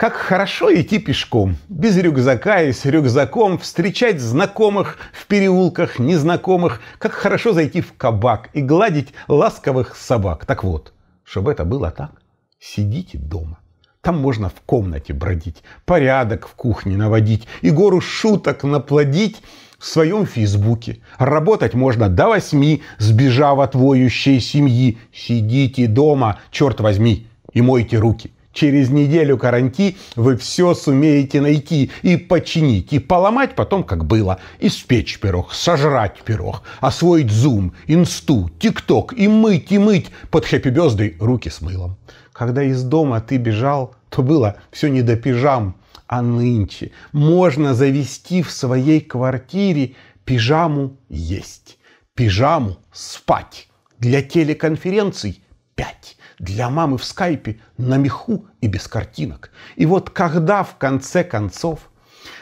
Как хорошо идти пешком, без рюкзака и с рюкзаком, встречать знакомых в переулках, незнакомых, как хорошо зайти в кабак и гладить ласковых собак. Так вот, чтобы это было так, сидите дома. Там можно в комнате бродить, порядок в кухне наводить и гору шуток наплодить в своем фейсбуке. Работать можно до восьми, сбежав от воющей семьи. Сидите дома, черт возьми, и мойте руки. Через неделю каранти вы все сумеете найти и починить, и поломать потом, как было, испечь пирог, сожрать пирог, освоить зум, инсту, тикток, и мыть, и мыть под хэппи-бездой руки с мылом. Когда из дома ты бежал, то было все не до пижам, а нынче можно завести в своей квартире пижаму есть, пижаму спать, для телеконференций пять для мамы в скайпе на меху и без картинок. И вот когда в конце концов,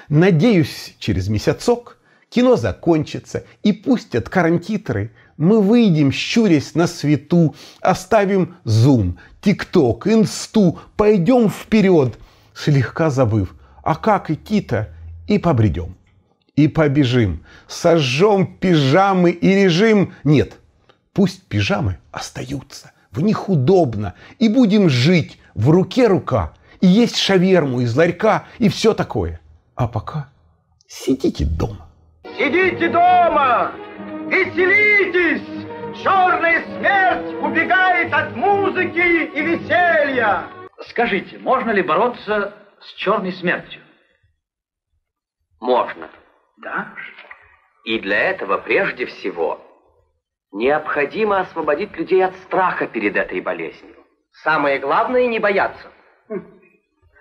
надеюсь, через месяцок кино закончится и пустят карантитры, мы выйдем, щурясь на свету, оставим Zoom, TikTok, Инсту, пойдем вперед, слегка забыв, а как идти-то, и побредем. И побежим, сожжем пижамы и режим. Нет, пусть пижамы остаются в них удобно, и будем жить в руке рука, и есть шаверму из ларька, и все такое. А пока сидите дома. Сидите дома, веселитесь! Черная смерть убегает от музыки и веселья! Скажите, можно ли бороться с черной смертью? Можно. Да? И для этого прежде всего Необходимо освободить людей от страха перед этой болезнью. Самое главное не бояться. Хм.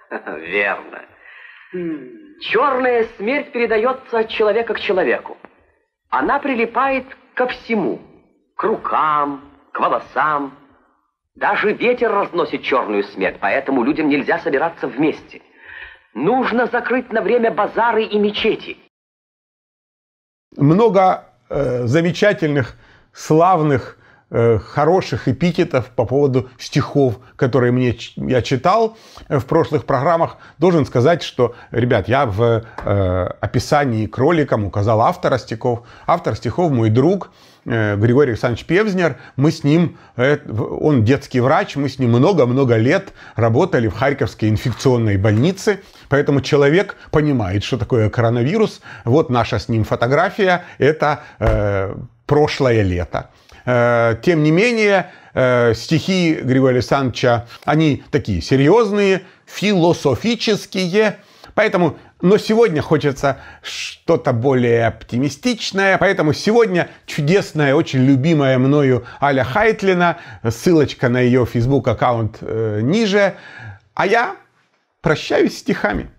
Верно. Хм. Черная смерть передается от человека к человеку. Она прилипает ко всему. К рукам, к волосам. Даже ветер разносит черную смерть, поэтому людям нельзя собираться вместе. Нужно закрыть на время базары и мечети. Много э, замечательных славных э, хороших эпитетов по поводу стихов, которые мне, я читал э, в прошлых программах. Должен сказать, что, ребят, я в э, описании к роликам указал автора стихов. Автор стихов мой друг, Э, Григорий Александрович Певзнер, мы с ним, э, он детский врач, мы с ним много-много лет работали в Харьковской инфекционной больнице, поэтому человек понимает, что такое коронавирус. Вот наша с ним фотография, это э, прошлое лето. Э, тем не менее, э, стихи Григория Александровича, они такие серьезные, философические, Поэтому, но сегодня хочется что-то более оптимистичное, поэтому сегодня чудесная, очень любимая мною Аля Хайтлина, ссылочка на ее Facebook аккаунт э, ниже, а я прощаюсь стихами.